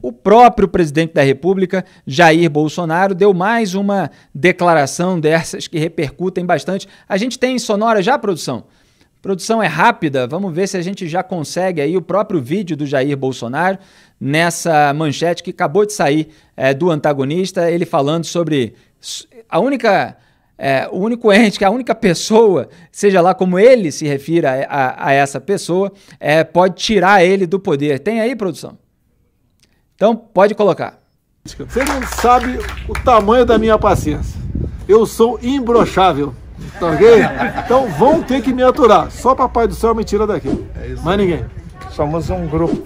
O próprio presidente da República, Jair Bolsonaro, deu mais uma declaração dessas que repercutem bastante. A gente tem sonora já, produção? Produção é rápida, vamos ver se a gente já consegue aí o próprio vídeo do Jair Bolsonaro nessa manchete que acabou de sair é, do antagonista, ele falando sobre a única. É, o único ente, que a única pessoa, seja lá como ele se refira a, a, essa pessoa, é, pode tirar ele do poder. Tem aí, produção? Então, pode colocar. Você não sabe o tamanho da minha paciência. Eu sou imbrochável. Tá ok? Então vão ter que me aturar. Só papai do céu me tira daqui. É isso. Mais ninguém. Somos um grupo.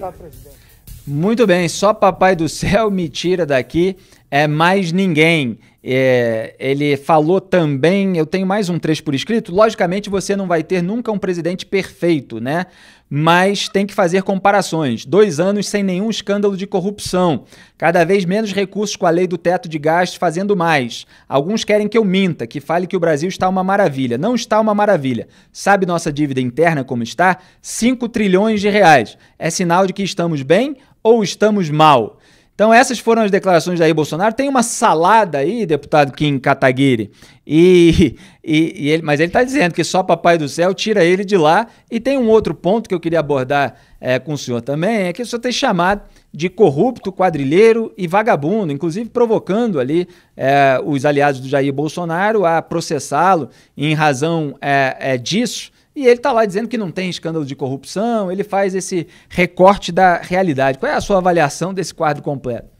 Muito bem, só papai do céu me tira daqui. É mais ninguém. É, ele falou também, eu tenho mais um trecho por escrito. Logicamente, você não vai ter nunca um presidente perfeito, né? Mas tem que fazer comparações. Dois anos sem nenhum escândalo de corrupção. Cada vez menos recursos com a lei do teto de gastos, fazendo mais. Alguns querem que eu minta, que fale que o Brasil está uma maravilha. Não está uma maravilha. Sabe nossa dívida interna como está? 5 trilhões de reais. É sinal de que estamos bem ou estamos mal? Então essas foram as declarações de Jair Bolsonaro. Tem uma salada aí, deputado Kim Kataguiri, e, e, e ele, mas ele está dizendo que só Papai do Céu tira ele de lá. E tem um outro ponto que eu queria abordar é, com o senhor também, é que o senhor tem chamado de corrupto, quadrilheiro e vagabundo, inclusive provocando ali é, os aliados do Jair Bolsonaro a processá-lo em razão é, é disso. E ele está lá dizendo que não tem escândalo de corrupção, ele faz esse recorte da realidade. Qual é a sua avaliação desse quadro completo?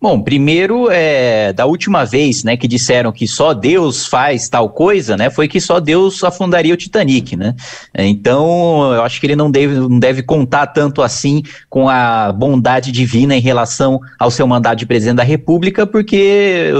Bom, primeiro, é, da última vez né, que disseram que só Deus faz tal coisa, né, foi que só Deus afundaria o Titanic, né? Então, eu acho que ele não deve, não deve contar tanto assim com a bondade divina em relação ao seu mandato de presidente da República, porque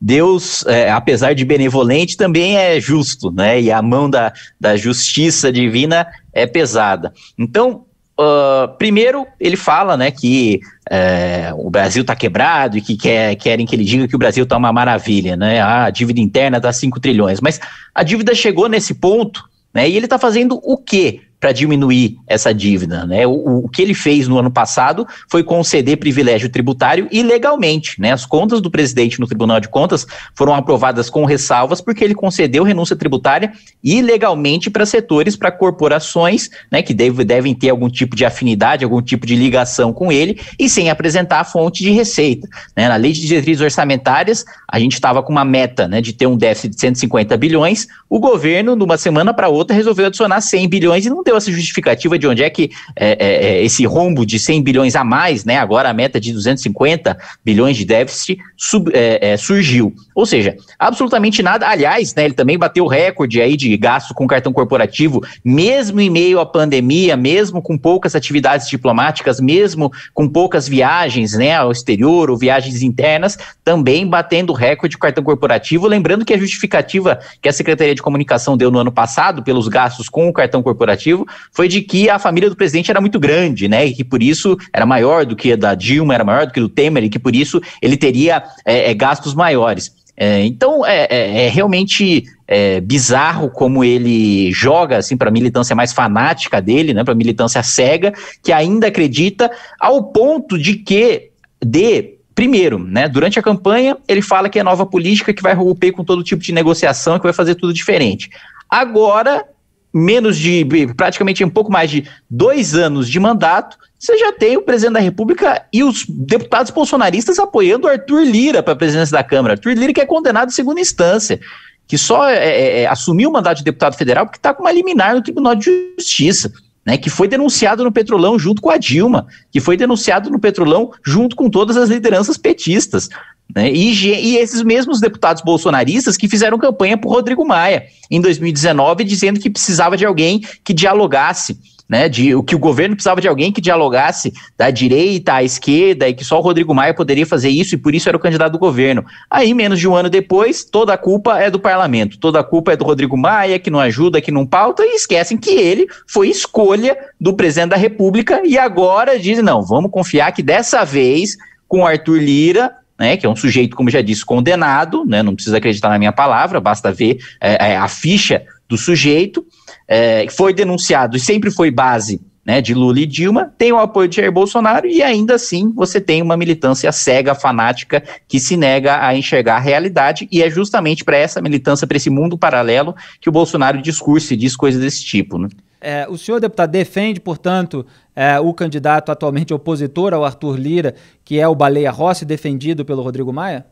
Deus, é, apesar de benevolente, também é justo, né? E a mão da, da justiça divina é pesada. Então, Uh, primeiro, ele fala né, que é, o Brasil está quebrado e que quer, querem que ele diga que o Brasil está uma maravilha, né? A dívida interna dá tá 5 trilhões. Mas a dívida chegou nesse ponto, né? E ele está fazendo o quê? para diminuir essa dívida. Né? O, o, que ele fez no ano passado foi conceder privilégio tributário ilegalmente. Né? As contas do presidente no Tribunal de Contas foram aprovadas com ressalvas porque ele concedeu renúncia tributária ilegalmente para setores, para corporações né, que deve, devem ter algum tipo de afinidade, algum tipo de ligação com ele e sem apresentar a fonte de receita. Né? Na lei de diretrizes orçamentárias, a gente estava com uma meta né, de ter um déficit de 150 bilhões, o governo, numa semana para outra, resolveu adicionar 100 bilhões e não deu deu essa justificativa de onde é que é, é, é esse rombo de 100 bilhões a mais, né, agora a meta de 250 bilhões de déficit sub, é, é, surgiu. Ou seja, absolutamente nada. Aliás, né, ele também bateu recorde aí de gasto com cartão corporativo, mesmo em meio à pandemia, mesmo com poucas atividades diplomáticas, mesmo com poucas viagens né, ao exterior ou viagens internas, também batendo recorde de cartão corporativo. Lembrando que a justificativa que a Secretaria de Comunicação deu no ano passado pelos gastos com o cartão corporativo motivo foi de que a família do presidente era muito grande, né? E que por isso era maior do que a da Dilma, era maior do que do Temer, e que por isso ele teria é, é gastos maiores. É, então é, é, é realmente é, bizarro como ele joga assim para a militância mais fanática dele, né? Para a militância cega que ainda acredita ao ponto de que de Primeiro, né, durante a campanha, ele fala que é nova política, que vai romper com todo tipo de negociação, que vai fazer tudo diferente. Agora, menos de praticamente um pouco mais de dois anos de mandato, você já tem o presidente da República e os deputados bolsonaristas apoiando o Arthur Lira para a presidência da Câmara. Arthur Lira que é condenado em segunda instância, que só é, é, é assumiu o mandato de deputado federal porque está com uma liminar no Tribunal de Justiça. Né, que foi denunciado no Petrolão junto com a Dilma, que foi denunciado no Petrolão junto com todas as lideranças petistas. Né? E, e, esses mesmos deputados bolsonaristas que fizeram campanha por Rodrigo Maia em 2019, dizendo que precisava de alguém que dialogasse. Né, de o que o governo precisava de alguém que dialogasse da direita à esquerda e que só o Rodrigo Maia poderia fazer isso e por isso era o candidato do governo. Aí, menos de um ano depois, toda a culpa é do parlamento, toda a culpa é do Rodrigo Maia, que não ajuda, que não pauta, e esquecem que ele foi escolha do presidente da República e agora dizem: não, vamos confiar que dessa vez com Arthur Lira, né, que é um sujeito, como já disse, condenado, né, não precisa acreditar na minha palavra, basta ver é, é, a ficha do sujeito, é, foi denunciado e sempre foi base né, de Lula e Dilma, tem o apoio de Jair Bolsonaro e ainda assim você tem uma militância cega, fanática, que se nega a enxergar a realidade e é justamente para essa militância, para esse mundo paralelo que o Bolsonaro discursa e diz coisas desse tipo. Né? É, o senhor, deputado, defende, portanto, é, o candidato atualmente opositor ao Arthur Lira, que é o Baleia Rossi, defendido pelo Rodrigo Maia?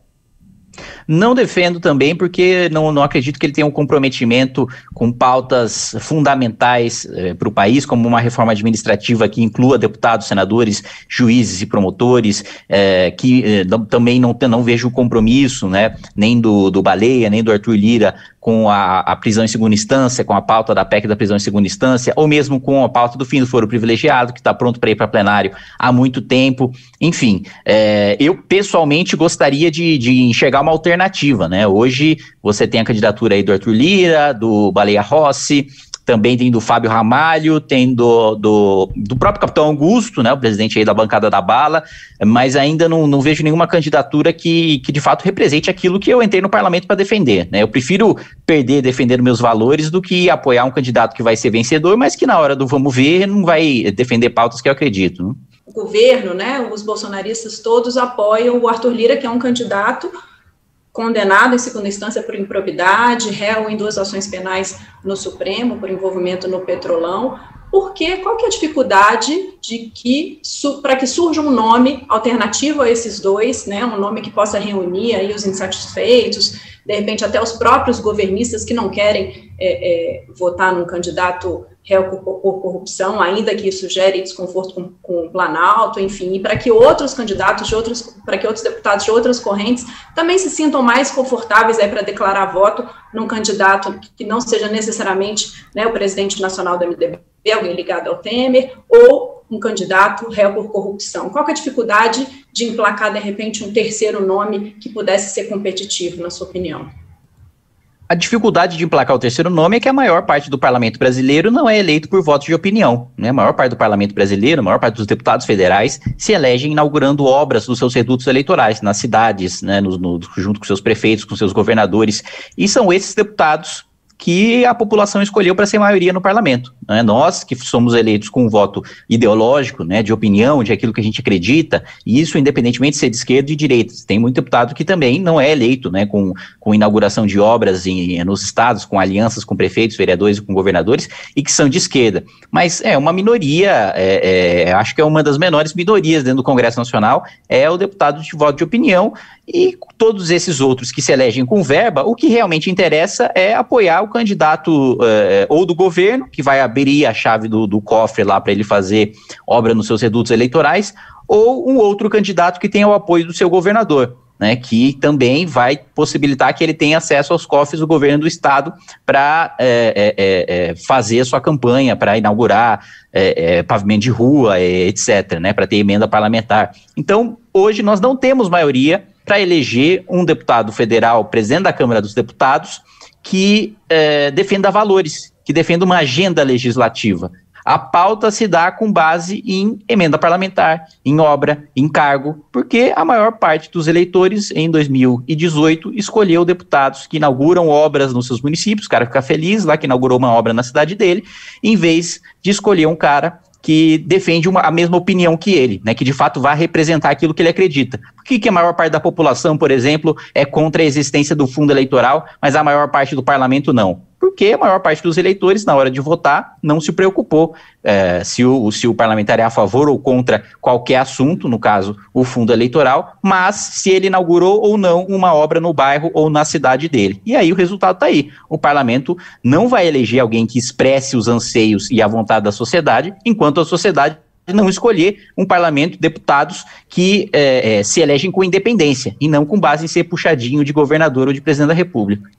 Não defendo também, porque não, não acredito que ele tenha um comprometimento com pautas fundamentais eh, para o país, como uma reforma administrativa que inclua deputados, senadores, juízes e promotores, eh, que eh, também não, não vejo compromisso, né, nem do, do Baleia, nem do Arthur Lira, com a, a, prisão em segunda instância, com a pauta da PEC da prisão em segunda instância, ou mesmo com a pauta do fim do foro privilegiado, que está pronto para ir para plenário há muito tempo. Enfim, é, eu pessoalmente gostaria de, de enxergar uma alternativa. Né? Hoje você tem a candidatura aí do Arthur Lira, do Baleia Rossi, também tem do Fábio Ramalho, tem do, do, do, próprio Capitão Augusto, né, o presidente aí da bancada da bala, mas ainda não, não vejo nenhuma candidatura que, que de fato represente aquilo que eu entrei no parlamento para defender. Né? Eu prefiro perder defendendo meus valores do que apoiar um candidato que vai ser vencedor, mas que na hora do vamos ver não vai defender pautas que eu acredito. Né? O governo, né, os bolsonaristas todos apoiam o Arthur Lira, que é um candidato condenado em segunda instância por improbidade, réu em duas ações penais no Supremo por envolvimento no Petrolão. Porque qual que é a dificuldade de que para que surja um nome alternativo a esses dois, né, um nome que possa reunir aí os insatisfeitos, de repente até os próprios governistas que não querem é, é, votar num candidato réu por, por corrupção, ainda que isso gere desconforto com, com o Planalto, enfim, e para que outros candidatos de outros, para que outros deputados de outras correntes também se sintam mais confortáveis aí para declarar voto num candidato que não seja necessariamente né, o presidente nacional do MDB, alguém ligado ao Temer, ou um candidato réu por corrupção? Qual é a dificuldade de emplacar, de repente, um terceiro nome que pudesse ser competitivo, na sua opinião? A dificuldade de emplacar o terceiro nome é que a maior parte do parlamento brasileiro não é eleito por voto de opinião. Né? A maior parte do parlamento brasileiro, a maior parte dos deputados federais, se elegem inaugurando obras nos seus redutos eleitorais, nas cidades, né? no, no, junto com seus prefeitos, com seus governadores. E são esses deputados que a população escolheu para ser maioria no parlamento. Né? Nós, que somos eleitos com um voto ideológico, né, de opinião, de aquilo que a gente acredita, e isso independentemente de ser de esquerda e de direita. Tem muito deputado que também não é eleito né, com, com inauguração de obras em, nos estados, com alianças com prefeitos, vereadores e com governadores, e que são de esquerda. Mas é uma minoria, é, é, acho que é uma das menores minorias dentro do Congresso Nacional, é o deputado de voto de opinião, e todos esses outros que se elegem com verba, o que realmente interessa é apoiar o candidato eh, ou do governo, que vai abrir a chave do, do cofre lá para ele fazer obra nos seus redutos eleitorais, ou um outro candidato que tenha o apoio do seu governador. Né, que também vai possibilitar que ele tenha acesso aos cofres do governo do estado para eh, eh, eh, fazer a sua campanha, para inaugurar pavimento de rua, etc., né, para ter emenda parlamentar. Então, hoje nós não temos maioria para eleger um deputado federal, presidente da Câmara dos Deputados, que eh, defenda valores, que defenda uma agenda legislativa. A pauta se dá com base em emenda parlamentar, em obra, em cargo, porque a maior parte dos eleitores em 2018 escolheu deputados que inauguram obras nos seus municípios, o cara fica feliz lá que inaugurou uma obra na cidade dele, em vez de escolher um cara que defende uma, a mesma opinião que ele, né, que de fato vai representar aquilo que ele acredita. Por que, que a maior parte da população, por exemplo, é contra a existência do fundo eleitoral, mas a maior parte do parlamento não? porque a maior parte dos eleitores, na hora de votar, não se preocupou é, se, o, se o parlamentar é a favor ou contra qualquer assunto, no caso, o fundo eleitoral, mas se ele inaugurou ou não uma obra no bairro ou na cidade dele. E aí o resultado está aí. O parlamento não vai eleger alguém que expresse os anseios e a vontade da sociedade, enquanto a sociedade não escolher um parlamento, deputados que é, é se elegem com independência e não com base em ser puxadinho de governador ou de presidente da República.